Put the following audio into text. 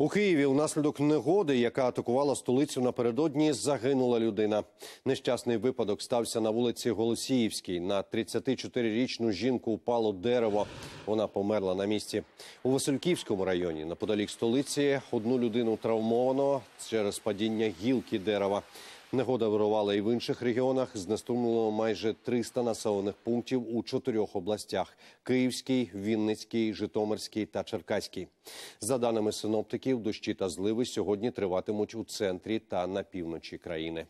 У Києві внаслідок негоди, яка атакувала столицю напередодні, загинула людина. Нещасний випадок стався на вулиці Голосіївській. На 34-річну жінку впало дерево. Вона померла на місці. У Васильківському районі Наподалік столиці одну людину травмовано через падіння гілки дерева. Негода вирувала і в інших регіонах. Знеструмлено майже 300 населених пунктів у чотирьох областях: Київській, Вінницькій, Житомирській та Черкаській. За даними синоптиків, дощі та зливи сьогодні триватимуть у центрі та на півночі країни.